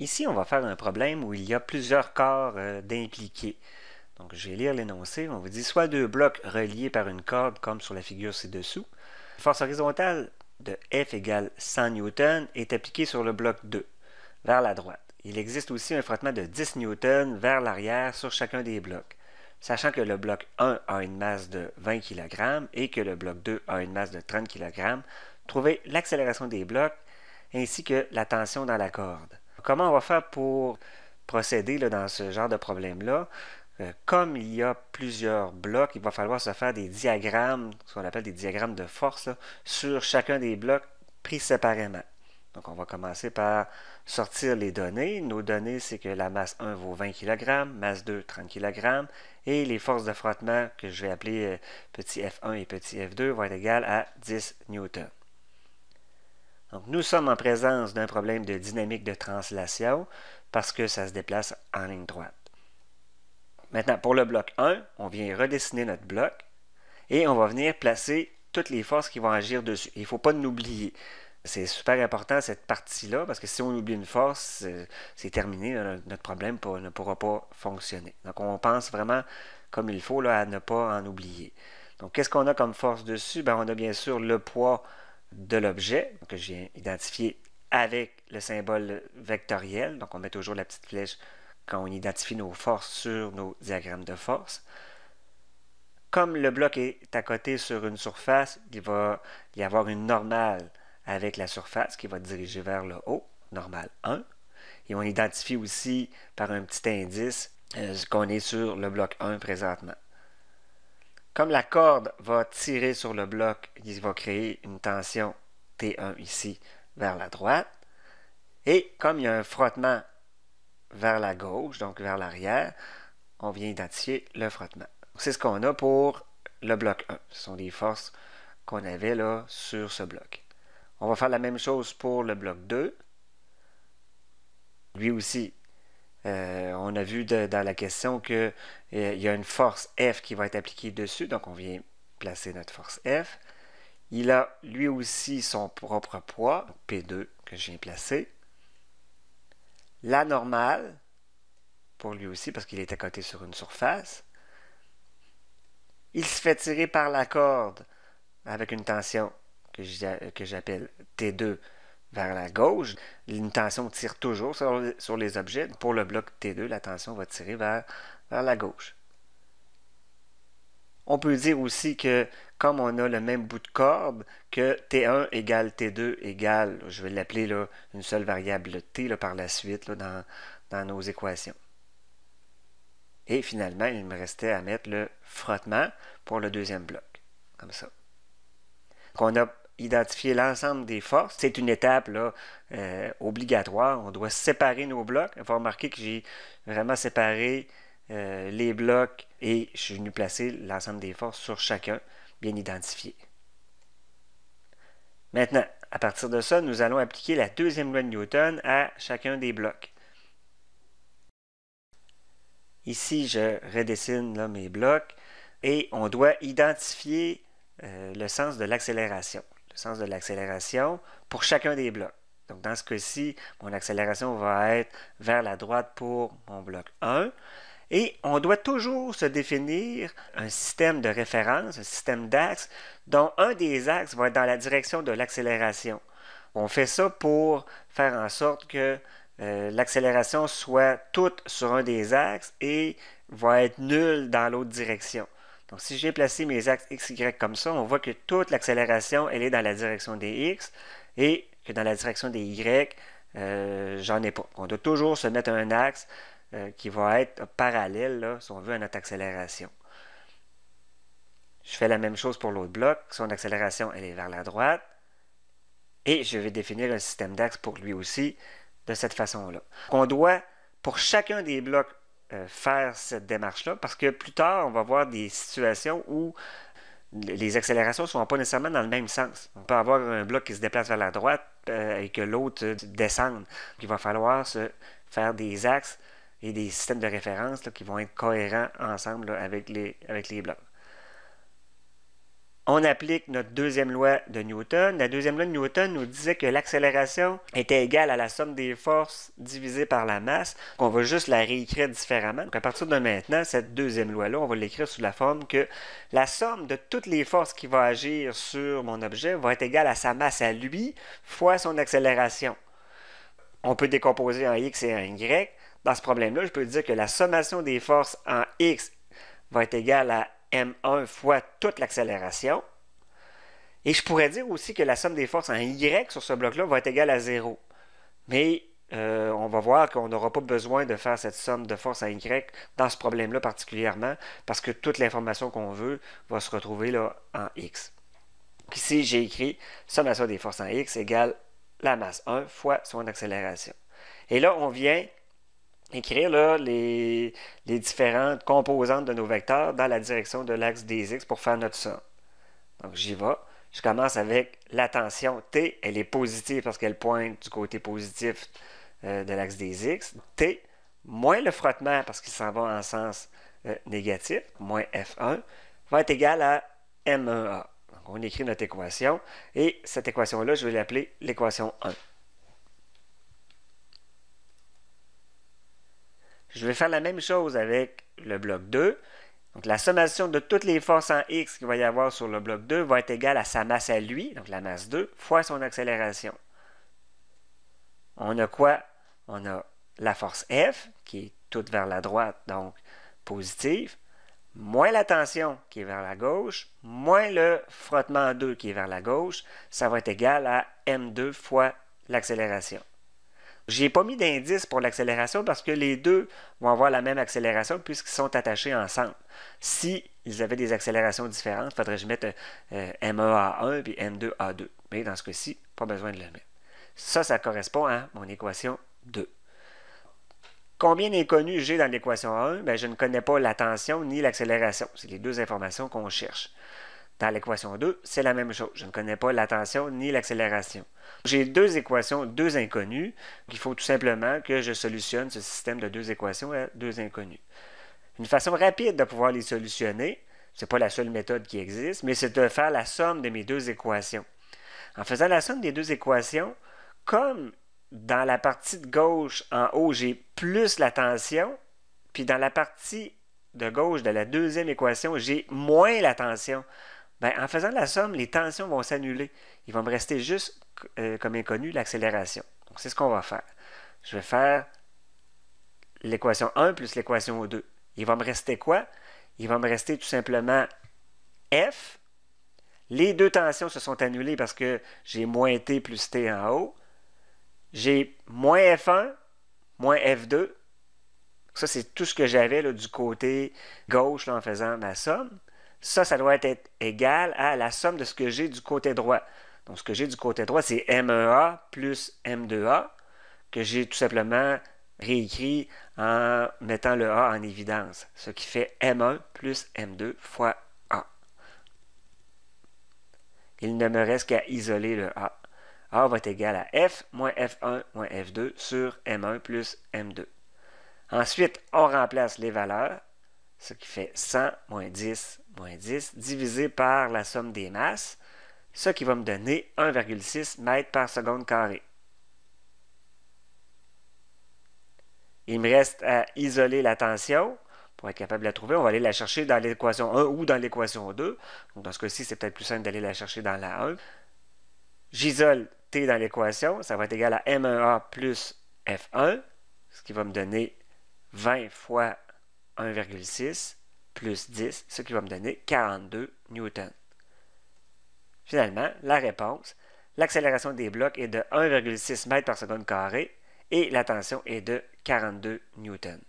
Ici, on va faire un problème où il y a plusieurs corps euh, d'impliqués. Donc, je vais lire l'énoncé. On vous dit soit deux blocs reliés par une corde, comme sur la figure ci-dessous. Force horizontale de F égale 100 N est appliquée sur le bloc 2, vers la droite. Il existe aussi un frottement de 10 N vers l'arrière sur chacun des blocs. Sachant que le bloc 1 a une masse de 20 kg et que le bloc 2 a une masse de 30 kg, trouvez l'accélération des blocs ainsi que la tension dans la corde. Comment on va faire pour procéder dans ce genre de problème-là? Euh, comme il y a plusieurs blocs, il va falloir se faire des diagrammes, ce qu'on appelle des diagrammes de force, sur chacun des blocs pris séparément. Donc, on va commencer par sortir les données. Nos données, c'est que la masse 1 vaut 20 kg, masse 2, 30 kg, et les forces de frottement, que je vais appeler euh, petit f1 et petit f2, vont être égales à 10 newtons. Donc, nous sommes en présence d'un problème de dynamique de translation parce que ça se déplace en ligne droite. Maintenant, pour le bloc 1, on vient redessiner notre bloc et on va venir placer toutes les forces qui vont agir dessus. Il ne faut pas l'oublier. C'est super important cette partie-là parce que si on oublie une force, euh, c'est terminé. Notre problème ne pourra pas fonctionner. Donc on pense vraiment comme il faut là, à ne pas en oublier. Donc qu'est-ce qu'on a comme force dessus? Ben, on a bien sûr le poids de l'objet que j'ai identifié avec le symbole vectoriel. Donc, on met toujours la petite flèche quand on identifie nos forces sur nos diagrammes de force. Comme le bloc est à côté sur une surface, il va y avoir une normale avec la surface qui va diriger vers le haut, normale 1. Et on identifie aussi par un petit indice euh, ce qu'on est sur le bloc 1 présentement. Comme la corde va tirer sur le bloc, il va créer une tension T1 ici vers la droite. Et comme il y a un frottement vers la gauche, donc vers l'arrière, on vient identifier le frottement. C'est ce qu'on a pour le bloc 1. Ce sont les forces qu'on avait là sur ce bloc. On va faire la même chose pour le bloc 2. Lui aussi, euh, on a vu dans la question qu'il euh, y a une force F qui va être appliquée dessus, donc on vient placer notre force F. Il a lui aussi son propre poids, P2, que je viens placer. La normale, pour lui aussi, parce qu'il est côté sur une surface. Il se fait tirer par la corde avec une tension que j'appelle T2 vers la gauche, une tension tire toujours sur, les objets. Pour le bloc T2, la tension va tirer vers, la gauche. On peut dire aussi que comme on a le même bout de corde, que T1 égale T2 égale, je vais l'appeler une seule variable T par la suite dans, dans nos équations. Et finalement, il me restait à mettre le frottement pour le deuxième bloc, comme ça. on a identifier l'ensemble des forces. C'est une étape euh, obligatoire. On doit séparer nos blocs. Vous remarquer que j'ai vraiment séparé euh, les blocs et je suis venu placer l'ensemble des forces sur chacun, bien identifié. Maintenant, à partir de ça, nous allons appliquer la deuxième loi de Newton à chacun des blocs. Ici, je redessine mes blocs et on doit identifier euh, le sens de l'accélération le sens de l'accélération, pour chacun des blocs. Donc, dans ce cas-ci, mon accélération va être vers la droite pour mon bloc 1. Et on doit toujours se définir un système de référence, un système d'axes, dont un des axes va être dans la direction de l'accélération. On fait ça pour faire en sorte que euh, l'accélération soit toute sur un des axes et va être nulle dans l'autre direction. Donc, si j'ai placé mes axes x, y comme ça, on voit que toute l'accélération, elle est dans la direction des x et que dans la direction des y, euh, j'en ai pas. On doit toujours se mettre un axe euh, qui va être parallèle, là, si on veut, à notre accélération. Je fais la même chose pour l'autre bloc. Son accélération, elle est vers la droite. Et je vais définir un système d'axes pour lui aussi de cette façon-là. On doit, pour chacun des blocs euh, faire cette démarche-là, parce que plus tard, on va voir des situations où les accélérations ne sont pas nécessairement dans le même sens. On peut avoir un bloc qui se déplace vers la droite euh, et que l'autre descende. Il va falloir se faire des axes et des systèmes de référence qui vont être cohérents ensemble avec les blocs on applique notre deuxième loi de Newton. La deuxième loi de Newton nous disait que l'accélération était égale à la somme des forces divisée par la masse. On va juste la réécrire différemment. Donc à partir de maintenant, cette deuxième loi-là, on va l'écrire sous la forme que la somme de toutes les forces qui vont agir sur mon objet va être égale à sa masse à lui fois son accélération. On peut décomposer en x et en y. Dans ce problème-là, je peux dire que la sommation des forces en x va être égale à M1 fois toute l'accélération. Et je pourrais dire aussi que la somme des forces en Y sur ce bloc-là va être égale à 0. Mais euh, on va voir qu'on n'aura pas besoin de faire cette somme de forces en Y dans ce problème-là particulièrement, parce que toute l'information qu'on veut va se retrouver là, en X. ici, j'ai écrit somme des forces en X égale la masse 1 fois son accélération. Et là, on vient écrire là, les, différentes composantes de nos vecteurs dans la direction de l'axe des x pour faire notre somme. Donc, j'y vais. Je commence avec la tension T, elle est positive parce qu'elle pointe du côté positif euh, de l'axe des x. T, moins le frottement parce qu'il s'en va en sens euh, négatif, moins F1, va être égal à M1A. Donc, on écrit notre équation et cette équation-là, je vais l'appeler l'équation 1. Je vais faire la même chose avec le bloc 2. Donc, la sommation de toutes les forces en X qu'il va y avoir sur le bloc 2 va être égale à sa masse à lui, donc la masse 2, fois son accélération. On a quoi? On a la force F, qui est toute vers la droite, donc positive, moins la tension, qui est vers la gauche, moins le frottement 2, qui est vers la gauche, ça va être égal à M2 fois l'accélération. J'ai pas mis d'indice pour l'accélération parce que les deux vont avoir la même accélération puisqu'ils sont attachés ensemble. Si avaient des accélérations différentes, il faudrait que je mette euh, m 1 1 puis M2A2. Mais dans ce cas-ci, pas besoin de le mettre. Ça, ça correspond à mon équation 2. Combien d'inconnues j'ai dans l'équation 1? Bien, je ne connais pas la tension ni l'accélération. C'est les deux informations qu'on cherche. Dans l'équation 2, c'est la même chose. Je ne connais pas la tension ni l'accélération. J'ai deux équations, deux inconnues. Il faut tout simplement que je solutionne ce système de deux équations à deux inconnues. Une façon rapide de pouvoir les solutionner, ce n'est pas la seule méthode qui existe, mais c'est de faire la somme de mes deux équations. En faisant la somme des deux équations, comme dans la partie de gauche en haut, j'ai plus la tension, puis dans la partie de gauche de la deuxième équation, j'ai moins la tension. Ben, en faisant la somme, les tensions vont s'annuler. Il va me rester juste euh, comme inconnu l'accélération. c'est ce qu'on va faire. Je vais faire l'équation 1 plus l'équation 2. Il va me rester quoi? Il va me rester tout simplement F. Les deux tensions se sont annulées parce que j'ai moins T plus T en haut. J'ai moins F1, moins F2. Ça, c'est tout ce que j'avais du côté gauche en faisant ma somme ça, ça doit être égal à la somme de ce que j'ai du côté droit. Donc, ce que j'ai du côté droit, c'est M1A e plus M2A, que j'ai tout simplement réécrit en mettant le A en évidence, ce qui fait M1 plus M2 fois A. Il ne me reste qu'à isoler le A. A va être égal à F moins F1 moins F2 sur M1 plus M2. Ensuite, on remplace les valeurs, ce qui fait 100 moins 10 moins 10 divisé par la somme des masses, ce qui va me donner 1,6 mètres par seconde carré. Il me reste à isoler la tension. Pour être capable de la trouver, on va aller la chercher dans l'équation 1 ou dans l'équation 2. dans ce cas-ci, c'est peut-être plus simple d'aller la chercher dans la 1. J'isole T dans l'équation. Ça va être égal à M1A plus F1, ce qui va me donner 20 fois 1,6 plus 10, ce qui va me donner 42 newtons. Finalement, la réponse, l'accélération des blocs est de 1,6 m par seconde carré et la tension est de 42 newtons.